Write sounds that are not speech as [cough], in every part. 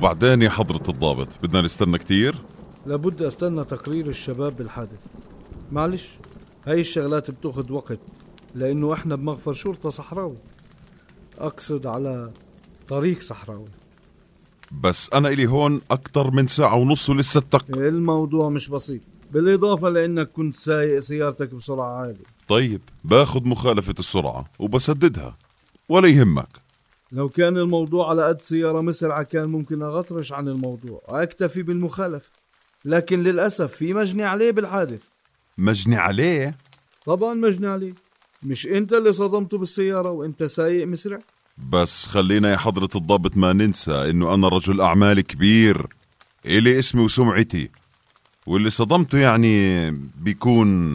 وبعدين يا حضرة الضابط بدنا نستنى كتير؟ لابد استنى تقرير الشباب بالحادث معلش هاي الشغلات بتاخد وقت لانه احنا بمغفر شرطة صحراوي اقصد على طريق صحراوي بس انا الي هون اكتر من ساعة ونص ولسه التق الموضوع مش بسيط بالاضافة لانك كنت سايق سيارتك بسرعة عالية طيب باخد مخالفة السرعة وبسددها ولا يهمك لو كان الموضوع على قد سيارة مسرعة كان ممكن أغطرش عن الموضوع وأكتفي بالمخالفة لكن للأسف في مجني عليه بالحادث مجني عليه؟ طبعا مجني عليه مش أنت اللي صدمته بالسيارة وأنت سايق مسرع؟ بس خلينا يا حضرة الضابط ما ننسى إنه أنا رجل أعمال كبير إلي إيه اسمي وسمعتي واللي صدمته يعني بيكون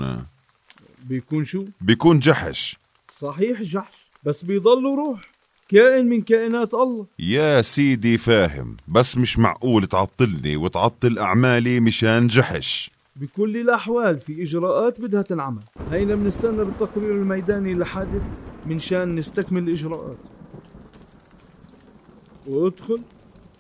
بيكون شو؟ بيكون جحش صحيح جحش بس بيضل روح كائن من كائنات الله يا سيدي فاهم بس مش معقول تعطلني وتعطل أعمالي مشان جحش بكل الأحوال في إجراءات بدها تنعمل هينا بنستنى بالتقرير الميداني لحادث حادث من شان نستكمل الإجراءات وادخل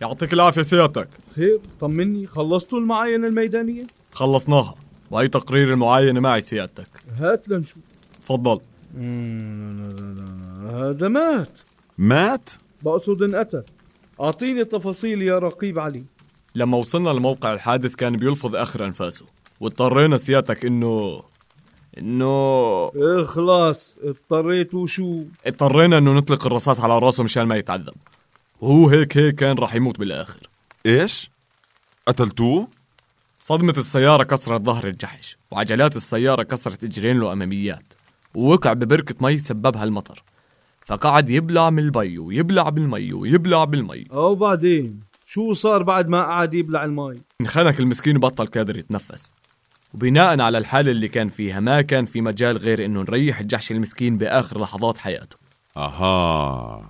يعطيك العافية سيادتك خير طمني خلصتوا المعاينة الميدانية؟ خلصناها وأي تقرير المعاينة معي سيادتك هات لنشوف تفضل لا لا لا هذا مات مات؟ بقصد انقتل أعطيني تفاصيل يا رقيب علي لما وصلنا لموقع الحادث كان بيلفظ آخر أنفاسه واضطرينا سيادتك إنه إنه إخلاص اضطريت وشو اضطرينا إنه نطلق الرصاص على راسه مشان ما يتعذب وهو هيك هيك كان راح يموت بالآخر إيش؟ قتلتوه؟ صدمة السيارة كسرت ظهر الجحش وعجلات السيارة كسرت إجرين له أماميات ووقع ببركة مي سببها المطر فقعد يبلع من البي ويبلع بالمي ويبلع بالمي او بعدين شو صار بعد ما قعد يبلع المي انخنق المسكين وبطل قادر يتنفس وبناء على الحالة اللي كان فيها ما كان في مجال غير انه نريح الجحش المسكين باخر لحظات حياته اها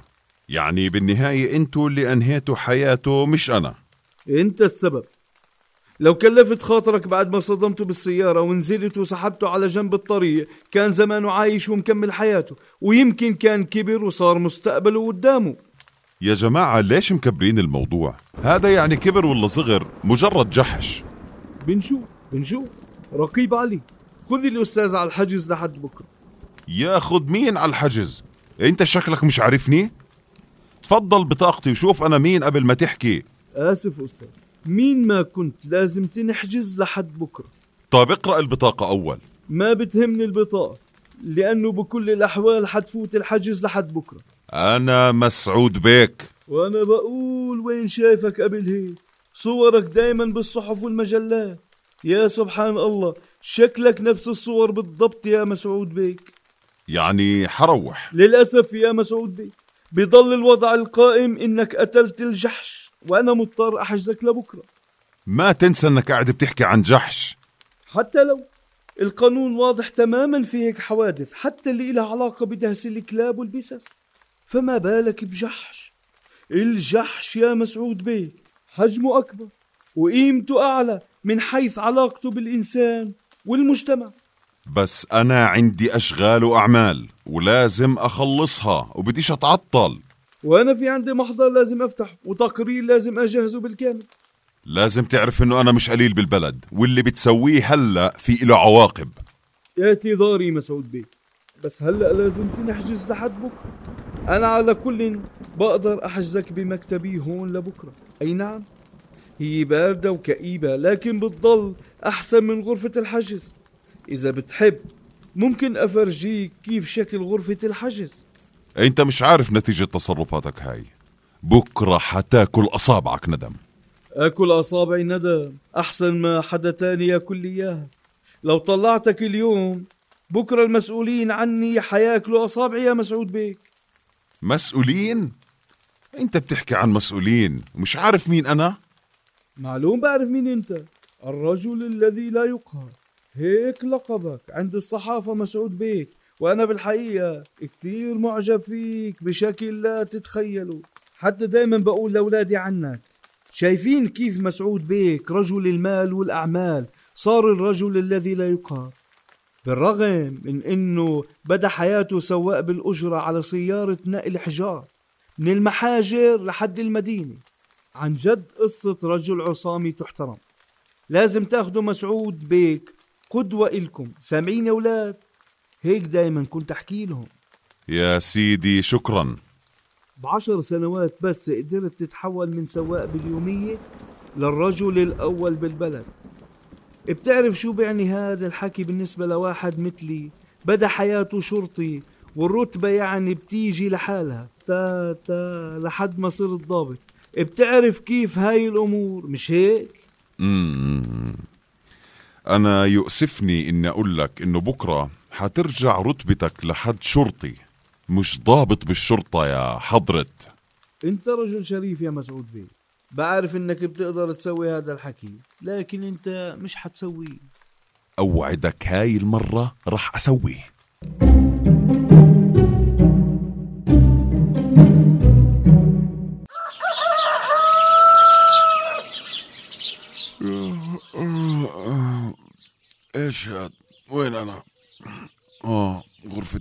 يعني بالنهاية انتوا اللي انهيتوا حياته مش انا انت السبب لو كلفت خاطرك بعد ما صدمته بالسيارة ونزلت وسحبته على جنب الطريق كان زمانه عايش ومكمل حياته ويمكن كان كبر وصار مستقبله قدامه يا جماعة ليش مكبرين الموضوع؟ هذا يعني كبر ولا صغر مجرد جحش بنشوف بنشوف رقيب علي خذ الأستاذ على الحجز لحد بكرة ياخذ مين على الحجز؟ انت شكلك مش عارفني؟ تفضل بطاقتي وشوف انا مين قبل ما تحكي اسف استاذ مين ما كنت لازم تنحجز لحد بكرة طيب اقرأ البطاقة أول ما بتهمني البطاقة لأنه بكل الأحوال حتفوت الحجز لحد بكرة أنا مسعود بيك وأنا بقول وين شايفك قبل هيك صورك دايما بالصحف والمجلات يا سبحان الله شكلك نفس الصور بالضبط يا مسعود بيك يعني حروح للأسف يا مسعود بيك بضل الوضع القائم إنك قتلت الجحش وأنا مضطر أحجزك لبكرة ما تنسى أنك قاعد بتحكي عن جحش حتى لو القانون واضح تماما في هيك حوادث حتى اللي لها علاقة بدهس الكلاب والبسس فما بالك بجحش الجحش يا مسعود بيه حجمه أكبر وقيمته أعلى من حيث علاقته بالإنسان والمجتمع بس أنا عندي أشغال وأعمال ولازم أخلصها وبديش أتعطل وانا في عندي محضر لازم افتحه وتقرير لازم اجهزه بالكامل لازم تعرف انه انا مش قليل بالبلد واللي بتسويه هلا في له عواقب اعتذاري مسعود بيه بس هلا لازم تنحجز لحد بكره انا على كل بقدر احجزك بمكتبي هون لبكره اي نعم هي باردة وكئيبة لكن بتضل أحسن من غرفة الحجز إذا بتحب ممكن أفرجيك كيف شكل غرفة الحجز انت مش عارف نتيجة تصرفاتك هاي بكرة حتاكل أصابعك ندم آكل أصابعي ندم أحسن ما حدا تاني ياكل لي إياها لو طلعتك اليوم بكرة المسؤولين عني حياكلوا أصابعي يا مسعود بيك مسؤولين؟ أنت بتحكي عن مسؤولين ومش عارف مين أنا؟ معلوم بعرف مين أنت الرجل الذي لا يقهر هيك لقبك عند الصحافة مسعود بيك وأنا بالحقيقة كتير معجب فيك بشكل لا تتخيله حتى دايما بقول لأولادي عنك شايفين كيف مسعود بيك رجل المال والأعمال صار الرجل الذي لا يقهر بالرغم من أنه بدا حياته سواق بالأجرة على سيارة نقل حجار من المحاجر لحد المدينة عن جد قصة رجل عصامي تحترم لازم تاخذوا مسعود بيك قدوة إلكم سامعين يا ولاد هيك دايما كنت أحكي لهم يا سيدي شكرا بعشر سنوات بس قدرت تتحول من سواق باليومية للرجل الأول بالبلد بتعرف شو بيعني هذا الحكي بالنسبة لواحد مثلي بدا حياته شرطي والرتبة يعني بتيجي لحالها تا تا لحد ما صرت ضابط بتعرف كيف هاي الأمور مش هيك؟ مم. أنا يؤسفني إني أقول لك إنه بكرة حترجع رتبتك لحد شرطي مش ضابط بالشرطة يا حضرة انت رجل شريف يا مسعود بي بعرف انك بتقدر تسوي هذا الحكي لكن انت مش حتسويه اوعدك هاي المرة رح اسويه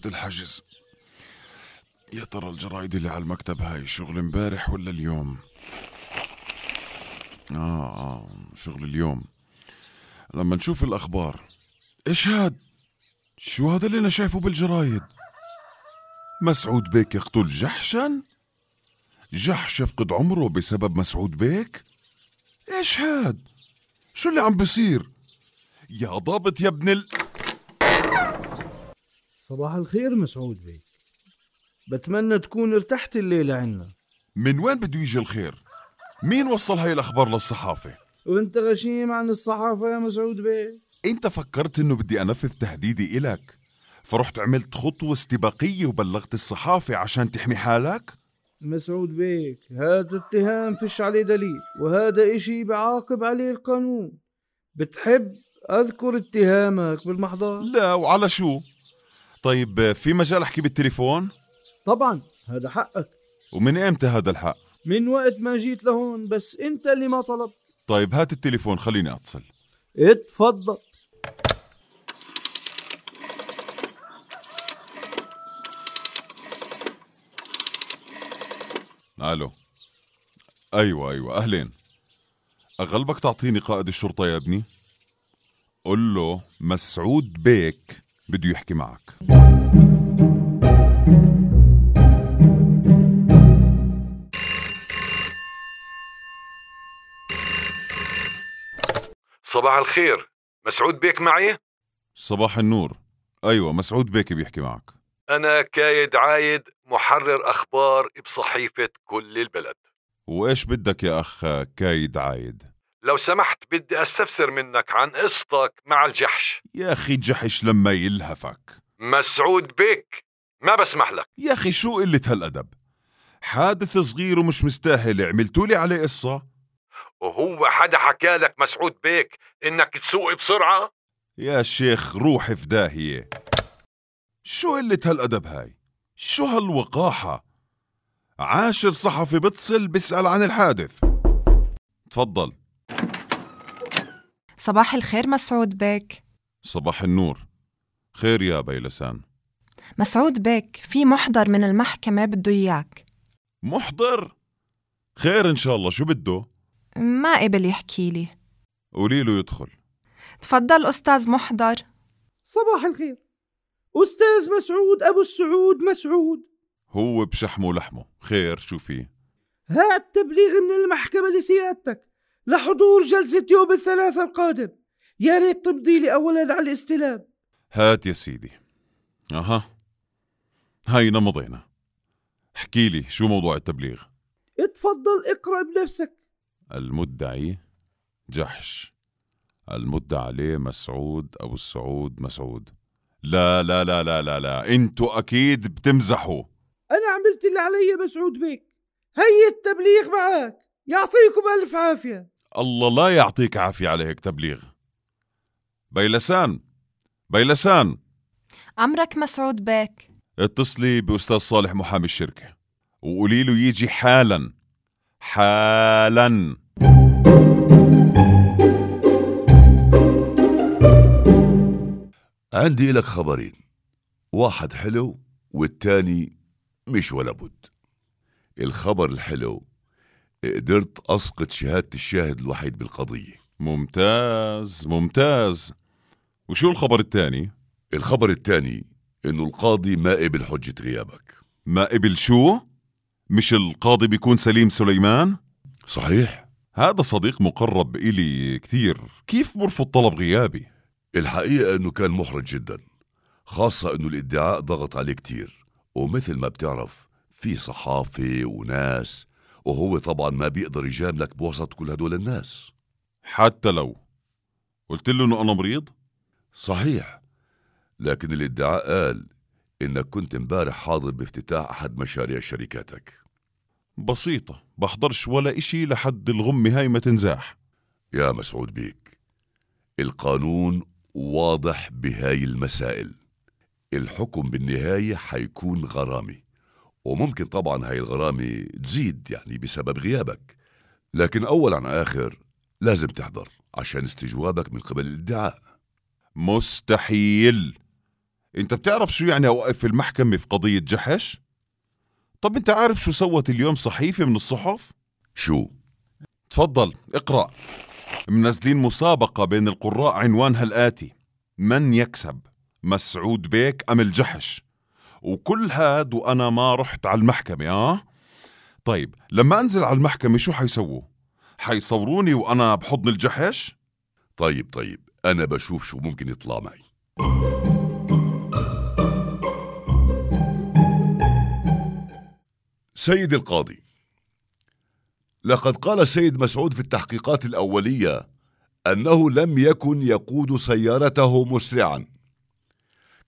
الحجز يا ترى الجرايد اللي على المكتب هاي شغل امبارح ولا اليوم آه, آه شغل اليوم لما نشوف الأخبار إيش هاد شو هذا اللي أنا شايفه بالجرايد مسعود بيك يقتل جحشا جحش يفقد عمره بسبب مسعود بيك إيش هاد شو اللي عم بصير يا ضابط يا ابن ال... صباح الخير مسعود بي بتمنى تكون ارتحت الليلة عنا من وين بده يجي الخير؟ مين وصل هاي الأخبار للصحافة؟ وانت غشيم عن الصحافة يا مسعود بي انت فكرت انه بدي انفذ تهديدي إلك فرحت عملت خطوة استباقية وبلغت الصحافة عشان تحمي حالك؟ مسعود بيك هذا اتهام فيش عليه دليل وهذا اشي بعاقب عليه القانون بتحب اذكر اتهامك بالمحضر؟ لا وعلى شو؟ طيب آه، في مجال احكي بالتليفون؟ طبعا هذا حقك ومن امتى هذا الحق؟ من وقت ما جيت لهون بس انت اللي ما طلبت طيب هات التليفون خليني اتصل اتفضل الو ايوه ايوه اهلين اغلبك تعطيني قائد الشرطه يا ابني قل له مسعود بيك بده يحكي معك صباح الخير مسعود بيك معي؟ صباح النور أيوة مسعود بيك بيحكي معك أنا كايد عايد محرر أخبار بصحيفة كل البلد وإيش بدك يا أخ كايد عايد؟ لو سمحت بدي أستفسر منك عن قصتك مع الجحش يا أخي جحش لما يلهفك مسعود بيك ما بسمح لك يا أخي شو قلة هالأدب حادث صغير ومش مستاهل عملتولي عليه قصة وهو حدا حكى لك مسعود بيك انك تسوق بسرعة؟ يا شيخ روح في داهية شو قلة هالأدب هاي؟ شو هالوقاحة؟ عاشر صحفي بتصل بيسأل عن الحادث تفضل صباح الخير مسعود بيك صباح النور خير يا بيلسان مسعود بيك في محضر من المحكمة بده إياك محضر؟ خير إن شاء الله شو بده؟ ما قبل يحكي لي قولي له يدخل تفضل أستاذ محضر صباح الخير أستاذ مسعود أبو السعود مسعود هو بشحمه لحمه خير شو فيه هات تبليغ من المحكمة لسيادتك لحضور جلسة يوم الثلاثاء القادم يا ريت تمضي لي أولا على الاستلام هات يا سيدي أها هينا مضينا احكي لي شو موضوع التبليغ اتفضل اقرأ بنفسك المدعي جحش المدعى عليه مسعود أبو السعود مسعود لا لا لا لا لا لا انتوا أكيد بتمزحوا أنا عملت اللي علي مسعود بيك هي التبليغ معك يعطيكم ألف عافية الله لا يعطيك عافية على هيك تبليغ بيلسان بيلسان عمرك مسعود بيك اتصلي بأستاذ صالح محامي الشركة وقولي له يجي حالاً حالا عندي لك خبرين واحد حلو والتاني مش ولا بد الخبر الحلو قدرت أسقط شهادة الشاهد الوحيد بالقضية ممتاز ممتاز وشو الخبر التاني؟ الخبر التاني إنه القاضي ما قبل حجة غيابك ما قبل شو؟ مش القاضي بيكون سليم سليمان؟ صحيح هذا صديق مقرب إلي كثير كيف مرفض طلب غيابي؟ الحقيقة أنه كان محرج جدا خاصة أنه الادعاء ضغط عليه كثير ومثل ما بتعرف في صحافة وناس وهو طبعا ما بيقدر يجاملك بوسط كل هدول الناس حتى لو قلت له أنه أنا مريض؟ صحيح لكن الادعاء قال إنك كنت امبارح حاضر بافتتاح أحد مشاريع شركاتك بسيطة بحضرش ولا إشي لحد الغمة هاي ما تنزاح يا مسعود بيك القانون واضح بهاي المسائل الحكم بالنهاية حيكون غرامي وممكن طبعا هاي الغرامة تزيد يعني بسبب غيابك لكن أول عن آخر لازم تحضر عشان استجوابك من قبل الادعاء مستحيل انت بتعرف شو يعني اوقف في المحكمة في قضية جحش؟ طب انت عارف شو سوت اليوم صحيفه من الصحف شو تفضل اقرا منزلين مسابقه بين القراء عنوانها الاتي من يكسب مسعود بيك ام الجحش وكل هاد وانا ما رحت على المحكمه اه طيب لما انزل على المحكمه شو حيسووا حيصوروني وانا بحضن الجحش طيب طيب انا بشوف شو ممكن يطلع معي سيد القاضي لقد قال السيد مسعود في التحقيقات الأولية أنه لم يكن يقود سيارته مسرعا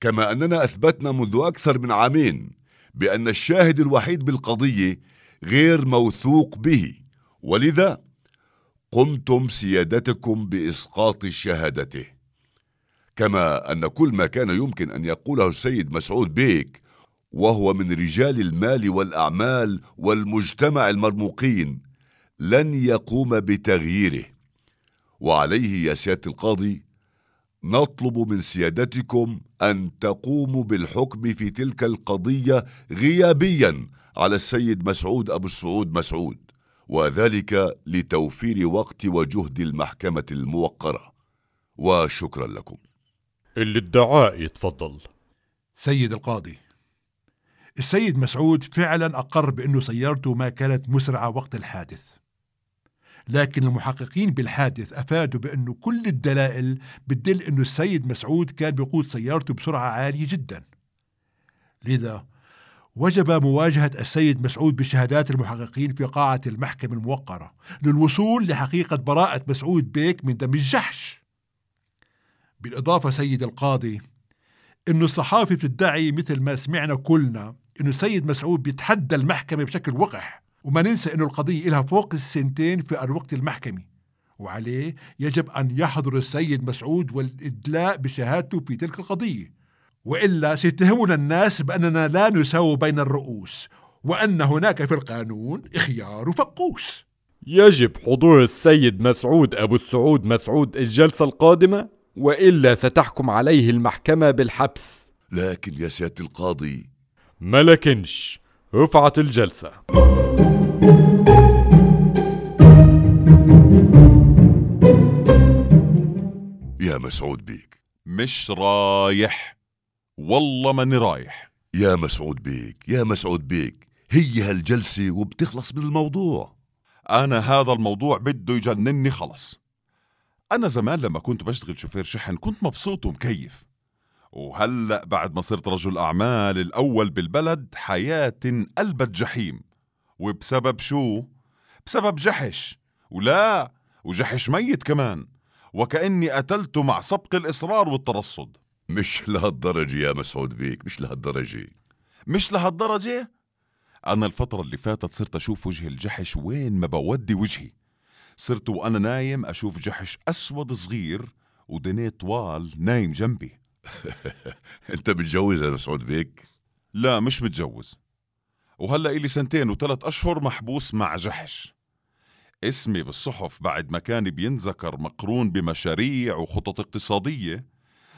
كما أننا أثبتنا منذ أكثر من عامين بأن الشاهد الوحيد بالقضية غير موثوق به ولذا قمتم سيادتكم بإسقاط شهادته كما أن كل ما كان يمكن أن يقوله السيد مسعود بيك وهو من رجال المال والاعمال والمجتمع المرموقين لن يقوم بتغييره وعليه يا سياده القاضي نطلب من سيادتكم ان تقوموا بالحكم في تلك القضيه غيابيا على السيد مسعود ابو السعود مسعود وذلك لتوفير وقت وجهد المحكمه الموقره وشكرا لكم اللي الادعاء يتفضل سيد القاضي السيد مسعود فعلا أقر بأنه سيارته ما كانت مسرعة وقت الحادث لكن المحققين بالحادث أفادوا بأنه كل الدلائل بتدل أنه السيد مسعود كان بيقود سيارته بسرعة عالية جدا لذا وجب مواجهة السيد مسعود بشهادات المحققين في قاعة المحكمة الموقرة للوصول لحقيقة براءة مسعود بيك من دم الجحش بالإضافة سيد القاضي أن الصحافي بتدعي مثل ما سمعنا كلنا انه السيد مسعود بيتحدى المحكمه بشكل وقح وما ننسى انه القضيه لها فوق السنتين في اروقه المحكمه وعليه يجب ان يحضر السيد مسعود والادلاء بشهادته في تلك القضيه والا سيتهمنا الناس باننا لا نساوي بين الرؤوس وان هناك في القانون خيار وفقوس يجب حضور السيد مسعود ابو السعود مسعود الجلسه القادمه والا ستحكم عليه المحكمه بالحبس لكن يا سياده القاضي ملكنش رفعت الجلسة يا مسعود بيك مش رايح والله ماني رايح يا مسعود بيك يا مسعود بيك هي هالجلسة وبتخلص من الموضوع أنا هذا الموضوع بده يجنني خلص أنا زمان لما كنت بشتغل شوفير شحن كنت مبسوط ومكيف وهلأ بعد ما صرت رجل أعمال الأول بالبلد حياة قلبت جحيم وبسبب شو؟ بسبب جحش ولا وجحش ميت كمان وكأني قتلته مع سبق الإصرار والترصد مش لهالدرجة يا مسعود بيك مش لهالدرجة مش لهالدرجة؟ أنا الفترة اللي فاتت صرت أشوف وجه الجحش وين ما بودي وجهي صرت وأنا نايم أشوف جحش أسود صغير ودنيه طوال نايم جنبي [laughs] انت متجوز يا مسعود بيك لا مش متجوز وهلا إلي سنتين وثلاث أشهر محبوس مع جحش اسمي بالصحف بعد ما كان بينذكر مقرون بمشاريع وخطط اقتصادية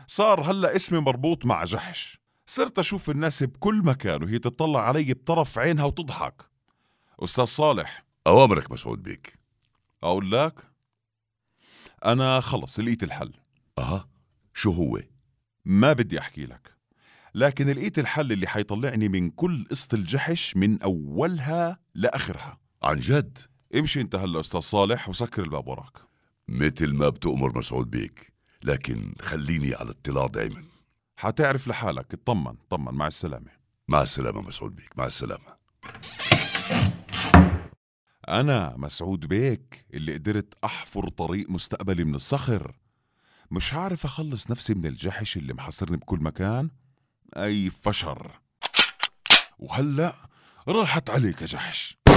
صار هلا اسمي مربوط مع جحش صرت أشوف الناس بكل مكان وهي تطلع علي بطرف عينها وتضحك أستاذ صالح أوامرك مسعود بيك أقول لك أنا خلص لقيت الحل أها شو هو؟ ما بدي أحكي لك لكن لقيت الحل اللي حيطلعني من كل قصة الجحش من أولها لآخرها عن جد امشي انت هلا أستاذ صالح وسكر الباب وراك مثل ما بتؤمر مسعود بيك لكن خليني على اطلاع دايما حتعرف لحالك اطمن طمن مع السلامة مع السلامة مسعود بيك مع السلامة أنا مسعود بيك اللي قدرت أحفر طريق مستقبلي من الصخر مش عارف أخلص نفسي من الجحش اللي محصرني بكل مكان أي فشر وهلأ راحت عليك يا جحش